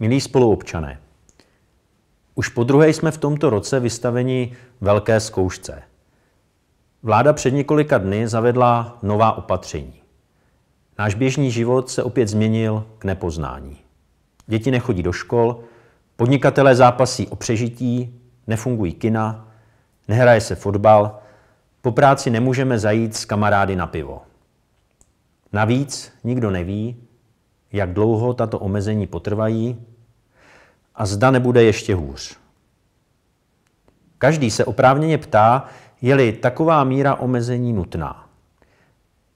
Milí spoluobčané, už po druhé jsme v tomto roce vystaveni velké zkoušce. Vláda před několika dny zavedla nová opatření. Náš běžný život se opět změnil k nepoznání. Děti nechodí do škol, podnikatelé zápasí o přežití, nefungují kina, nehraje se fotbal, po práci nemůžeme zajít s kamarády na pivo. Navíc nikdo neví, jak dlouho tato omezení potrvají a zda nebude ještě hůř. Každý se oprávněně ptá, je-li taková míra omezení nutná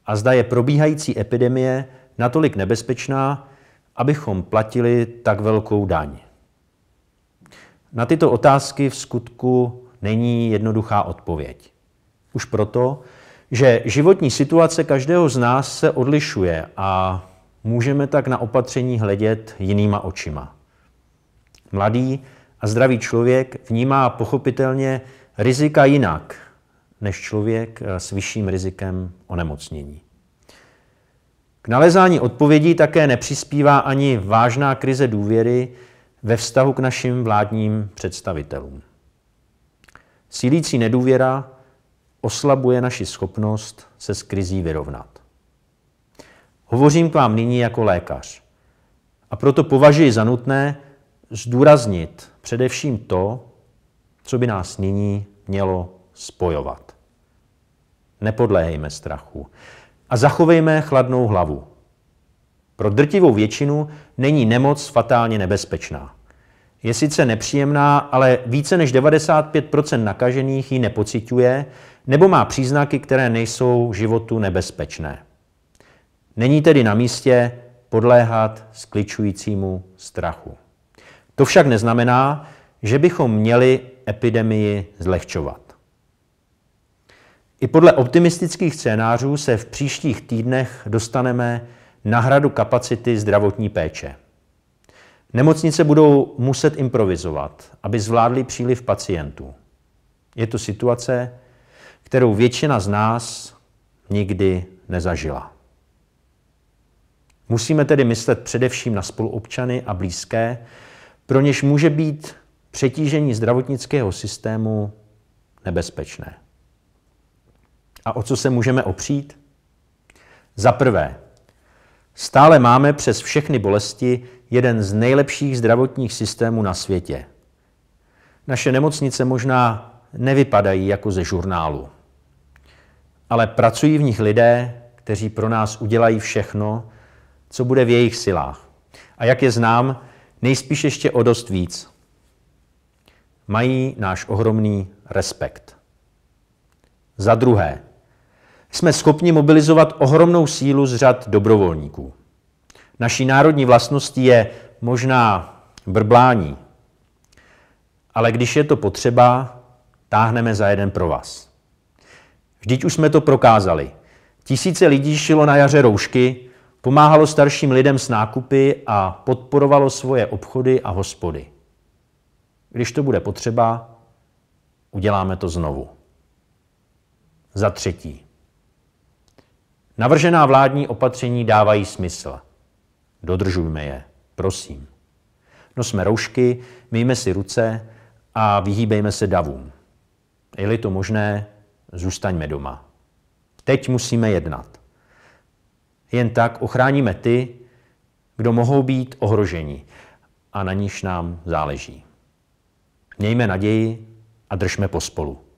a zda je probíhající epidemie natolik nebezpečná, abychom platili tak velkou daň. Na tyto otázky v skutku není jednoduchá odpověď. Už proto, že životní situace každého z nás se odlišuje a Můžeme tak na opatření hledět jinýma očima. Mladý a zdravý člověk vnímá pochopitelně rizika jinak než člověk s vyšším rizikem onemocnění. K nalezání odpovědí také nepřispívá ani vážná krize důvěry ve vztahu k našim vládním představitelům. Sílící nedůvěra oslabuje naši schopnost se s krizí vyrovnat. Hovořím k vám nyní jako lékař. A proto považuji za nutné zdůraznit především to, co by nás nyní mělo spojovat. Nepodléhejme strachu a zachovejme chladnou hlavu. Pro drtivou většinu není nemoc fatálně nebezpečná. Je sice nepříjemná, ale více než 95 nakažených ji nepociťuje nebo má příznaky, které nejsou životu nebezpečné. Není tedy na místě podléhat skličujícímu strachu. To však neznamená, že bychom měli epidemii zlehčovat. I podle optimistických scénářů se v příštích týdnech dostaneme na hradu kapacity zdravotní péče. Nemocnice budou muset improvizovat, aby zvládly příliv pacientů. Je to situace, kterou většina z nás nikdy nezažila. Musíme tedy myslet především na spoluobčany a blízké, pro něž může být přetížení zdravotnického systému nebezpečné. A o co se můžeme opřít? Za prvé, stále máme přes všechny bolesti jeden z nejlepších zdravotních systémů na světě. Naše nemocnice možná nevypadají jako ze žurnálu, ale pracují v nich lidé, kteří pro nás udělají všechno, co bude v jejich silách. A jak je znám, nejspíš ještě o dost víc. Mají náš ohromný respekt. Za druhé, jsme schopni mobilizovat ohromnou sílu z řad dobrovolníků. Naší národní vlastností je možná brblání, ale když je to potřeba, táhneme za jeden pro vás. Vždyť už jsme to prokázali. Tisíce lidí šilo na jaře roušky Pomáhalo starším lidem s nákupy a podporovalo svoje obchody a hospody. Když to bude potřeba, uděláme to znovu. Za třetí. Navržená vládní opatření dávají smysl. Dodržujme je, prosím. Nosme roušky, myjme si ruce a vyhýbejme se davům. Je-li to možné, zůstaňme doma. Teď musíme jednat. Jen tak ochráníme ty, kdo mohou být ohroženi a na níž nám záleží. Mějme naději a držme pospolu.